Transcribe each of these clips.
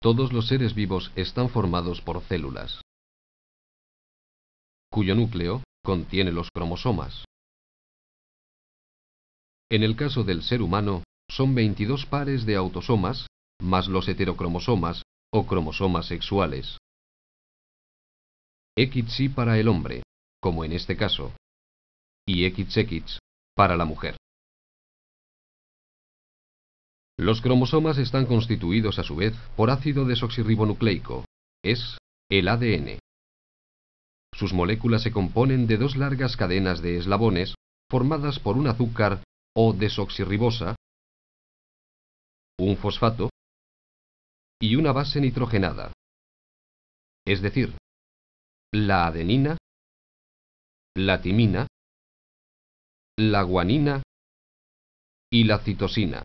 Todos los seres vivos están formados por células, cuyo núcleo contiene los cromosomas. En el caso del ser humano, son 22 pares de autosomas, más los heterocromosomas o cromosomas sexuales. XY para el hombre, como en este caso, y XX para la mujer. Los cromosomas están constituidos a su vez por ácido desoxirribonucleico, es el ADN. Sus moléculas se componen de dos largas cadenas de eslabones formadas por un azúcar o desoxirribosa, un fosfato y una base nitrogenada, es decir, la adenina, la timina, la guanina y la citosina.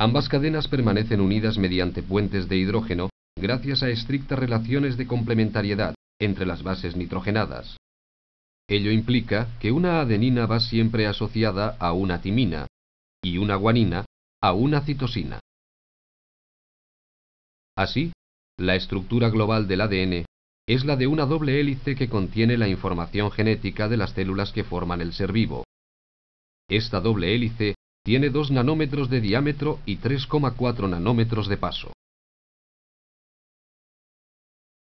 Ambas cadenas permanecen unidas mediante puentes de hidrógeno gracias a estrictas relaciones de complementariedad entre las bases nitrogenadas. Ello implica que una adenina va siempre asociada a una timina y una guanina a una citosina. Así, la estructura global del ADN es la de una doble hélice que contiene la información genética de las células que forman el ser vivo. Esta doble hélice tiene 2 nanómetros de diámetro y 3,4 nanómetros de paso.